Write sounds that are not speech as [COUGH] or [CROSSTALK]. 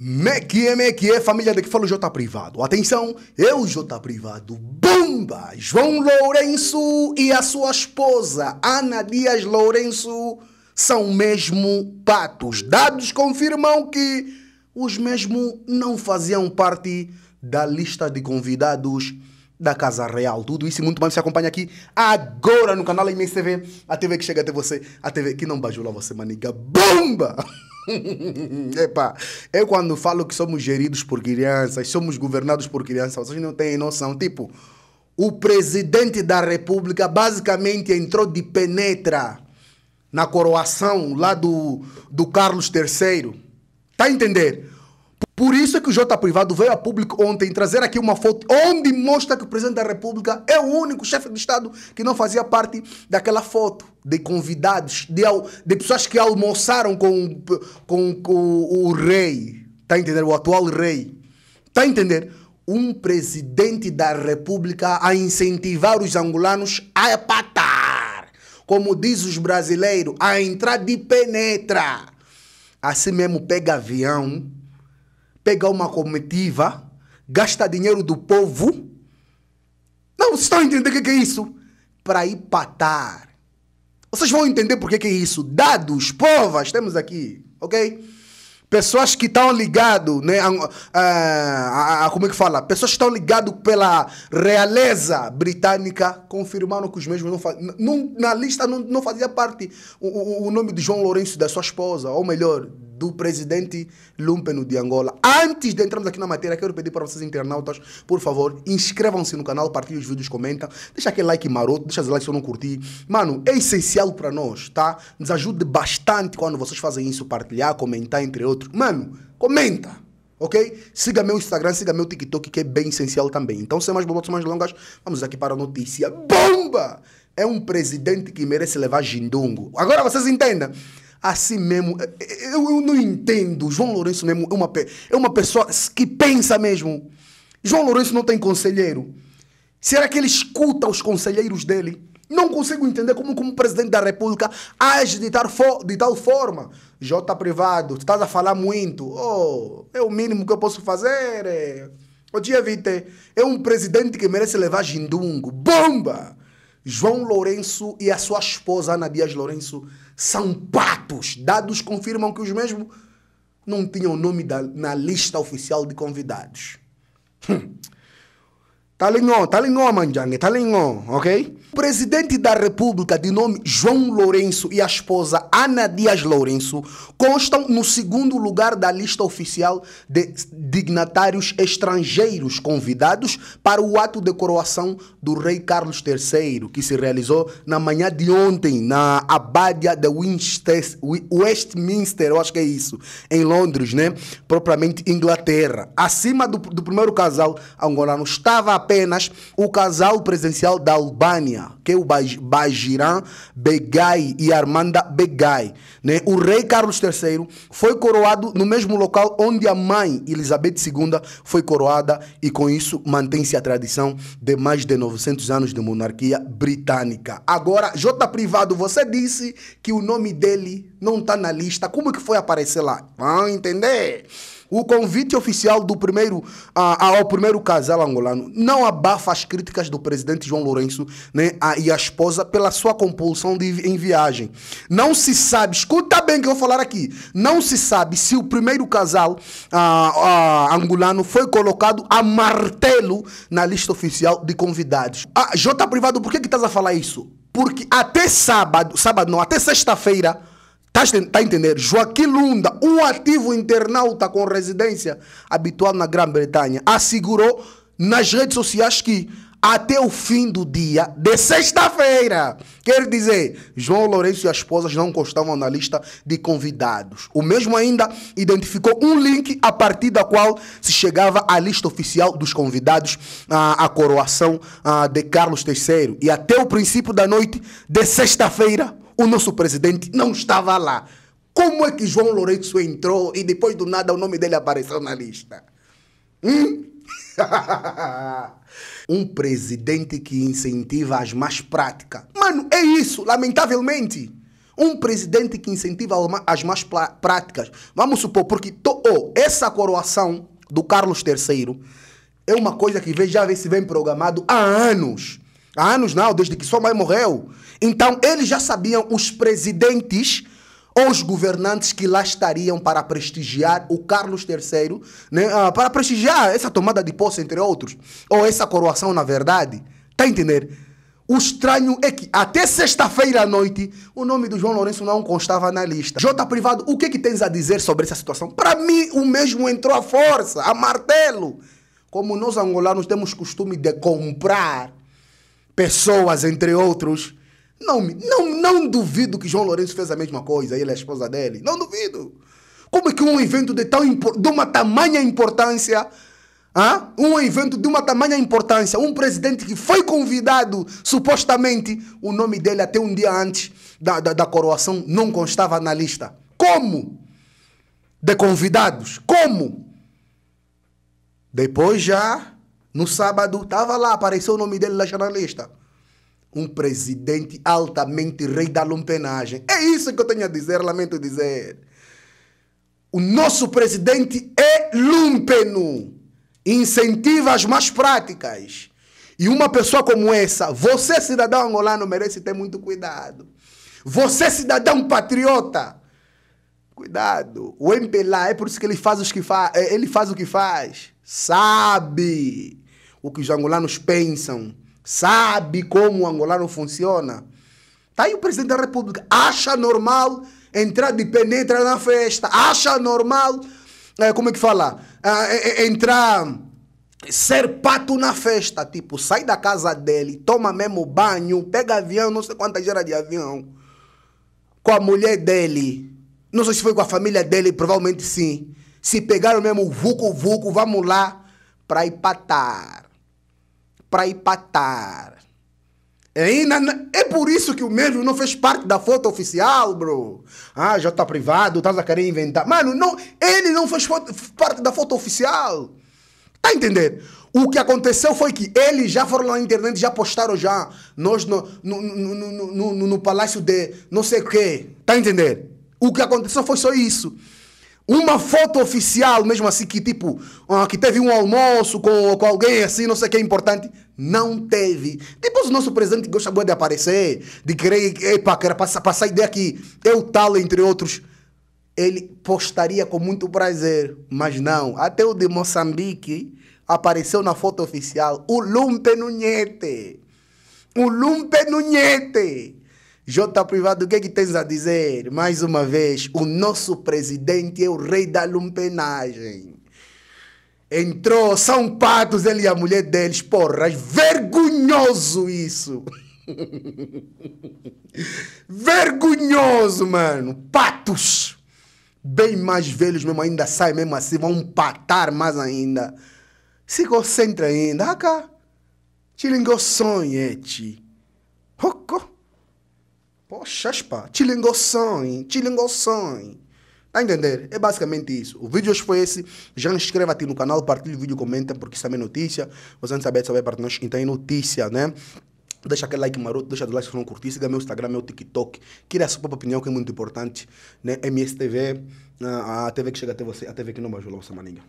Mequie, mequie, é família daqui fala o J Privado. Atenção, eu é J Privado. Bomba! João Lourenço e a sua esposa, Ana Dias Lourenço, são mesmo patos. Dados confirmam que os mesmo não faziam parte da lista de convidados da Casa Real. Tudo isso e muito mais se acompanha aqui agora no canal MSTV, a TV que chega até você, a TV que não bajula você, maniga. Bomba! [LAUGHS] [LAUGHS] Epa, eu quando falo que somos geridos por crianças, somos governados por crianças, vocês não têm noção. Tipo, o presidente da República basicamente entrou de penetra na coroação lá do, do Carlos III. Tá a entender? Por isso é que o J Privado veio a público ontem trazer aqui uma foto onde mostra que o presidente da República é o único chefe de Estado que não fazia parte daquela foto de convidados, de, de pessoas que almoçaram com, com, com o, o rei. Está a entender? O atual rei. Está a entender? Um presidente da República a incentivar os angolanos a patar. Como diz os brasileiros, a entrar de penetra. Assim mesmo pega avião pega uma comitiva, gasta dinheiro do povo. Não, vocês estão entendendo o que é isso? Para ir patar. Vocês vão entender por que é isso. Dados, provas, temos aqui, ok? Pessoas que estão ligadas, né? A, a, a, como é que fala? Pessoas que estão ligadas pela realeza britânica confirmaram que os mesmos não, faz, Na lista não, não fazia parte o, o, o nome de João Lourenço e da sua esposa, ou melhor, do presidente Lumpeno de Angola. Antes de entrarmos aqui na matéria, quero pedir para vocês internautas, por favor, inscrevam-se no canal, partilhem os vídeos, comentem deixa aquele like maroto, deixa os likes se eu não curtir. Mano, é essencial para nós, tá? Nos ajude bastante quando vocês fazem isso, partilhar, comentar, entre outros. Mano, comenta! Ok? Siga meu Instagram, siga meu TikTok, que é bem essencial também. Então, sem mais bobotas mais longas, vamos aqui para a notícia. Bomba! É um presidente que merece levar jindungo. Agora vocês entendem assim mesmo. Eu, eu não entendo. João Lourenço mesmo é uma, é uma pessoa que pensa mesmo. João Lourenço não tem conselheiro. Será que ele escuta os conselheiros dele? Não consigo entender como, como presidente da República age de tal, de tal forma. J privado, tu estás a falar muito. Oh, é o mínimo que eu posso fazer. É... O dia 20 é um presidente que merece levar jindungo. Bomba! João Lourenço e a sua esposa Ana Dias Lourenço são patos. Dados confirmam que os mesmos não tinham nome da, na lista oficial de convidados. Hum. Talinhon, Talinhon Manjang, Talinhon, ok? O presidente da República, de nome João Lourenço, e a esposa Ana Dias Lourenço constam no segundo lugar da lista oficial de dignatários estrangeiros convidados para o ato de coroação do rei Carlos III, que se realizou na manhã de ontem na Abadia de Westminster, eu acho que é isso, em Londres, né? Propriamente Inglaterra. Acima do, do primeiro casal angolano estava a apenas o casal presidencial da Albânia, que é o Bajiran Begay e Armanda Begay. Né? O rei Carlos III foi coroado no mesmo local onde a mãe Elizabeth II foi coroada e com isso mantém-se a tradição de mais de 900 anos de monarquia britânica. Agora, J. Privado, você disse que o nome dele não está na lista. Como é que foi aparecer lá? Vão entender? O convite oficial do primeiro, a, ao primeiro casal angolano não abafa as críticas do presidente João Lourenço né, a, e a esposa pela sua compulsão de, em viagem. Não se sabe, escuta bem que eu vou falar aqui, não se sabe se o primeiro casal a, angolano foi colocado a martelo na lista oficial de convidados. Ah, J Privado, por que que estás a falar isso? Porque até sábado, sábado não, até sexta-feira, Está a tá entender? Joaquim Lunda, um ativo internauta com residência habitual na Grã-Bretanha, assegurou nas redes sociais que até o fim do dia de sexta-feira. Quer dizer, João Lourenço e as esposas não constavam na lista de convidados. O mesmo ainda identificou um link a partir da qual se chegava à lista oficial dos convidados à, à coroação à, de Carlos III. E até o princípio da noite de sexta-feira, o nosso presidente não estava lá. Como é que João Lourenço entrou e depois do nada o nome dele apareceu na lista? Hum? [LAUGHS] um presidente que incentiva as más práticas. Mano, é isso, lamentavelmente. Um presidente que incentiva as más práticas. Vamos supor, porque to, oh, essa coroação do Carlos III é uma coisa que já se vem programado há anos há anos não, desde que sua mãe morreu. Então eles já sabiam os presidentes ou os governantes que lá estariam para prestigiar o Carlos III, né, ah, para prestigiar essa tomada de posse, entre outros, ou essa coroação, na verdade. Está a entender? O estranho é que até sexta-feira à noite o nome do João Lourenço não constava na lista. J Privado, o que que tens a dizer sobre essa situação? Para mim, o mesmo entrou à força, a martelo. Como nós angolanos temos costume de comprar pessoas, entre outros. Não, não, não duvido que João Lourenço fez a mesma coisa, ele é a esposa dele. Não duvido. Como é que um evento de, tal, de uma tamanha importância, um evento de uma tamanha importância, um presidente que foi convidado, supostamente, o nome dele até um dia antes da, da, da coroação não constava na lista. Como? De convidados. Como? Depois já no sábado, estava lá, apareceu o nome dele lá na lista. Um presidente altamente rei da lumpenagem. É isso que eu tenho a dizer, lamento dizer. O nosso presidente é lumpeno. Incentiva as más práticas. E uma pessoa como essa, você, cidadão angolano, merece ter muito cuidado. Você, cidadão patriota, cuidado. O MPLA é por isso que ele faz, os que fa é, ele faz o que faz. Sabe o que os angolanos pensam, sabe como o angolano funciona. Está aí o presidente da República. Acha normal entrar de penetra na festa, acha normal, é, como é que fala? É, é, entrar, ser pato na festa. Tipo, sai da casa dele, toma mesmo banho, pega avião, não sei quantas horas de avião, com a mulher dele. Não sei se foi com a família dele, provavelmente sim. Se pegaram mesmo o vulco, vamos lá, para empatar para empatar. É, é por isso que o mesmo não fez parte da foto oficial, bro. Ah, já tá privado, tá a tá querer inventar. Mano, não, ele não fez parte da foto oficial. Tá a entender? O que aconteceu foi que eles já foram lá na internet, já postaram já. Nós no, no, no, no, no palácio de não sei o quê. Tá a entender? O que aconteceu foi só isso uma foto oficial, mesmo assim, que tipo, ah, que teve um almoço com, com alguém assim, não sei o que é importante. Não teve. Depois tipo, o nosso presidente gosta de aparecer, de querer epa, passar, passar a ideia que eu tal, entre outros. Ele postaria com muito prazer, mas não. Até o de Moçambique apareceu na foto oficial o Lumpe Nunhete. O Lumpe Nunhete J Privado, o que é que tens a dizer? Mais uma vez, o nosso presidente é o rei da lumpenagem. Entrou, são patos, ele e a mulher deles, porra, é vergonhoso isso. [LAUGHS] vergonhoso, mano. Patos. Bem mais velhos mesmo, ainda saem mesmo assim, vão patar mais ainda. Se concentra ainda, ah cá. Tilingo sonhete. Roco. Poxas, pá. Tilingoção, hein, Tá entender? É basicamente isso. O vídeo hoje foi esse. Já inscreva-te no canal, partilhe o vídeo, comenta, porque isso também é notícia. Você não sabe, saber para nós, que então tem é notícia, né? Deixa aquele like maroto, deixa o like se não curtir, siga meu Instagram, meu TikTok. Queira a sua própria opinião, que é muito importante. Né? MSTV, né? a TV que chega até você, a TV que não vai o você, maninho.